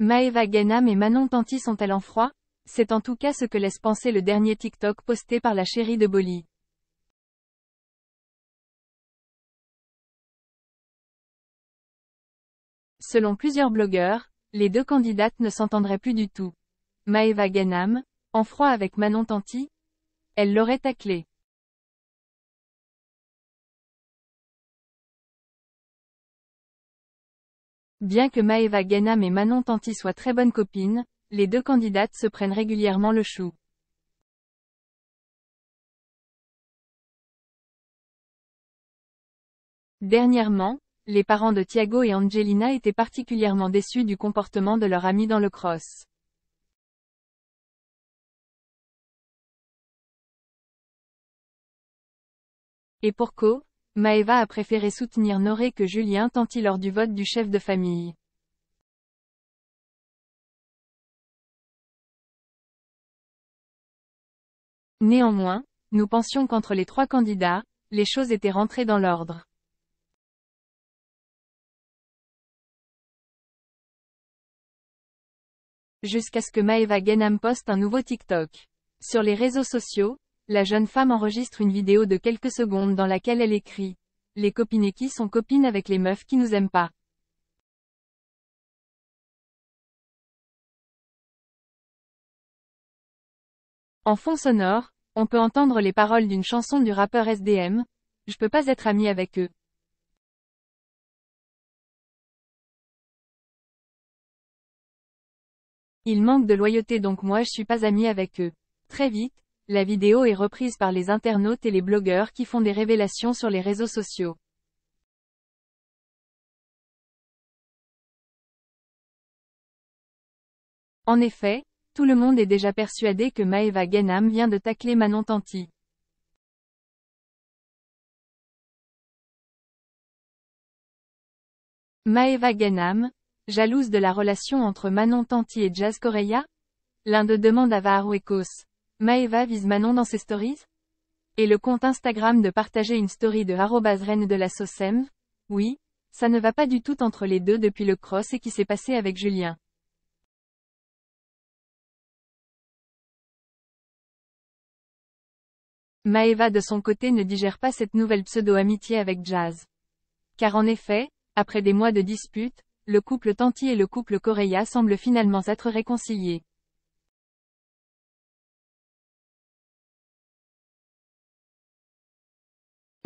Maeva Genam et Manon Tanti sont-elles en froid C'est en tout cas ce que laisse penser le dernier TikTok posté par la chérie de Bolly. Selon plusieurs blogueurs, les deux candidates ne s'entendraient plus du tout. Maeva Genam, en froid avec Manon Tanti Elle l'aurait taclé. Bien que Maeva Ghenam et Manon Tanti soient très bonnes copines, les deux candidates se prennent régulièrement le chou. Dernièrement, les parents de Thiago et Angelina étaient particulièrement déçus du comportement de leur ami dans le cross. Et pour Maeva a préféré soutenir Noré que Julien Tanty lors du vote du chef de famille. Néanmoins, nous pensions qu'entre les trois candidats, les choses étaient rentrées dans l'ordre. Jusqu'à ce que Maeva Genham poste un nouveau TikTok. Sur les réseaux sociaux, la jeune femme enregistre une vidéo de quelques secondes dans laquelle elle écrit « Les copines qui sont copines avec les meufs qui nous aiment pas ». En fond sonore, on peut entendre les paroles d'une chanson du rappeur SDM, Je peux pas être ami avec eux. Ils manquent de loyauté donc moi je suis pas ami avec eux. Très vite, la vidéo est reprise par les internautes et les blogueurs qui font des révélations sur les réseaux sociaux. En effet, tout le monde est déjà persuadé que Maeva Genam vient de tacler Manon Tanti. Maeva Genam, jalouse de la relation entre Manon Tanti et Jazz Correia L'un de demande à Vaharouekos. Maeva vise Manon dans ses stories Et le compte Instagram de partager une story de reine de la Sosem Oui, ça ne va pas du tout entre les deux depuis le cross et qui s'est passé avec Julien. Maeva de son côté ne digère pas cette nouvelle pseudo-amitié avec Jazz. Car en effet, après des mois de disputes, le couple Tanti et le couple Correa semblent finalement s'être réconciliés.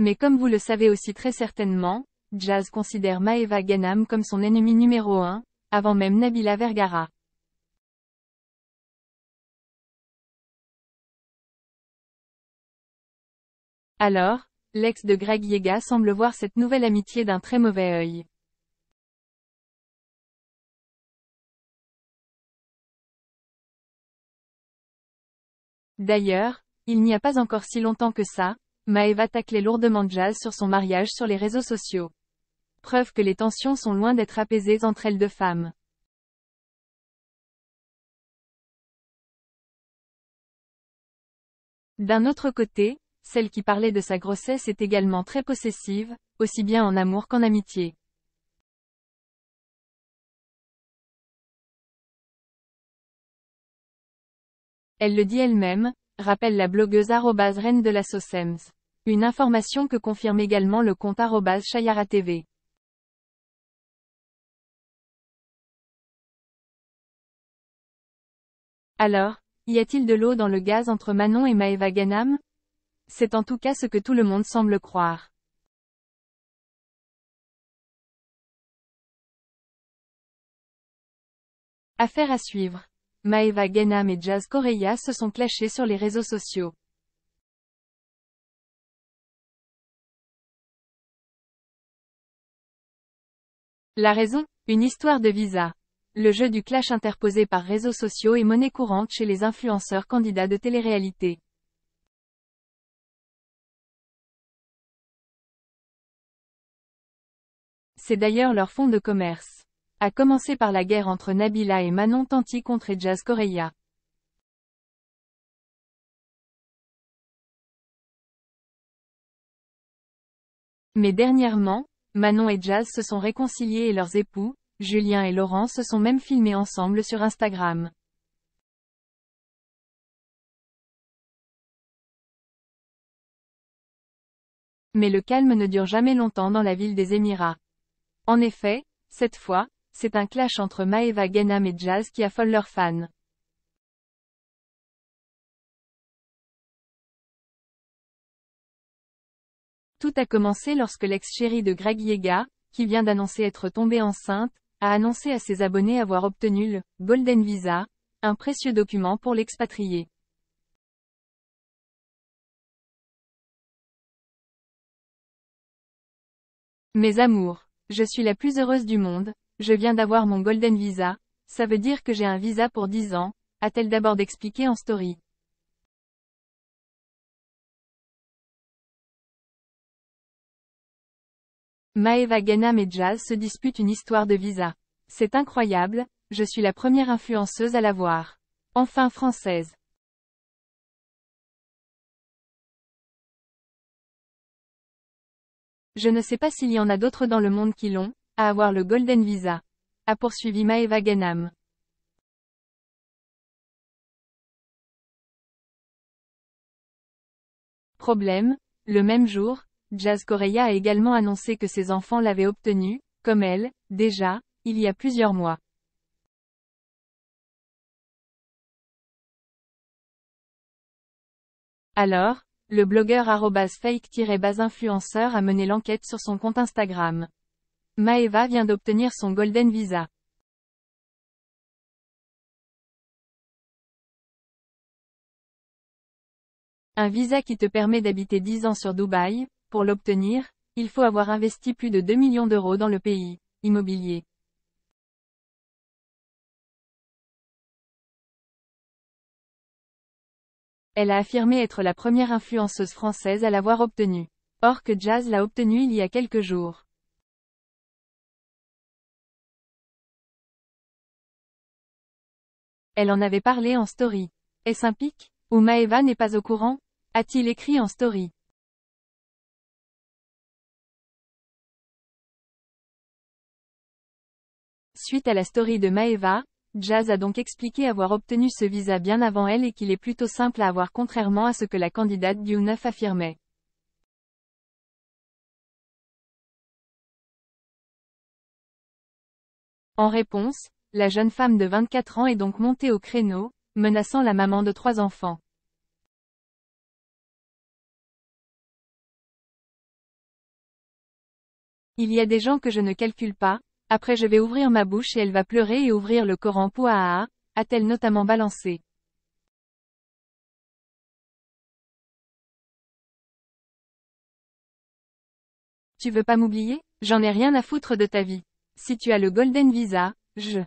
Mais comme vous le savez aussi très certainement, Jazz considère Maeva Genam comme son ennemi numéro un, avant même Nabila Vergara. Alors, l'ex de Greg Yega semble voir cette nouvelle amitié d'un très mauvais œil. D'ailleurs, il n'y a pas encore si longtemps que ça, Maeva taclait lourdement Jazz sur son mariage sur les réseaux sociaux. Preuve que les tensions sont loin d'être apaisées entre elles deux femmes. D'un autre côté, celle qui parlait de sa grossesse est également très possessive, aussi bien en amour qu'en amitié. Elle le dit elle-même, rappelle la blogueuse reine de la SOSEMS. Une information que confirme également le compte Chayara TV. Alors, y a-t-il de l'eau dans le gaz entre Manon et Maeva Ganam C'est en tout cas ce que tout le monde semble croire. Affaire à suivre. Maeva Ganam et Jazz Correia se sont clashés sur les réseaux sociaux. La raison Une histoire de visa. Le jeu du clash interposé par réseaux sociaux et monnaie courante chez les influenceurs candidats de téléréalité. C'est d'ailleurs leur fond de commerce. A commencer par la guerre entre Nabila et Manon Tanti contre Jazz Correia. Mais dernièrement, Manon et Jazz se sont réconciliés et leurs époux, Julien et Laurent se sont même filmés ensemble sur Instagram. Mais le calme ne dure jamais longtemps dans la ville des Émirats. En effet, cette fois, c'est un clash entre Maeva Genam et Jazz qui affole leurs fans. Tout a commencé lorsque l'ex-chérie de Greg Yega, qui vient d'annoncer être tombée enceinte, a annoncé à ses abonnés avoir obtenu le « Golden Visa », un précieux document pour l'expatrié. Mes amours, je suis la plus heureuse du monde, je viens d'avoir mon Golden Visa, ça veut dire que j'ai un visa pour 10 ans, a-t-elle d'abord expliqué en story. Maeva Genam et Jazz se disputent une histoire de visa. C'est incroyable, je suis la première influenceuse à l'avoir. Enfin française. Je ne sais pas s'il y en a d'autres dans le monde qui l'ont, à avoir le Golden Visa. A poursuivi Maeva Ghanam. Problème, le même jour, Jazz Correa a également annoncé que ses enfants l'avaient obtenu, comme elle, déjà, il y a plusieurs mois. Alors, le blogueur fake influenceur a mené l'enquête sur son compte Instagram. Maeva vient d'obtenir son Golden Visa. Un visa qui te permet d'habiter 10 ans sur Dubaï, pour l'obtenir, il faut avoir investi plus de 2 millions d'euros dans le pays, immobilier. Elle a affirmé être la première influenceuse française à l'avoir obtenue. Or que Jazz l'a obtenue il y a quelques jours. Elle en avait parlé en story. Est-ce un pic Ou Maeva n'est pas au courant A-t-il écrit en story Suite à la story de Maeva, Jazz a donc expliqué avoir obtenu ce visa bien avant elle et qu'il est plutôt simple à avoir contrairement à ce que la candidate U9 affirmait. En réponse, la jeune femme de 24 ans est donc montée au créneau, menaçant la maman de trois enfants. Il y a des gens que je ne calcule pas, après je vais ouvrir ma bouche et elle va pleurer et ouvrir le Coran Pouaha, a-t-elle notamment balancé. Tu veux pas m'oublier J'en ai rien à foutre de ta vie. Si tu as le Golden Visa, je...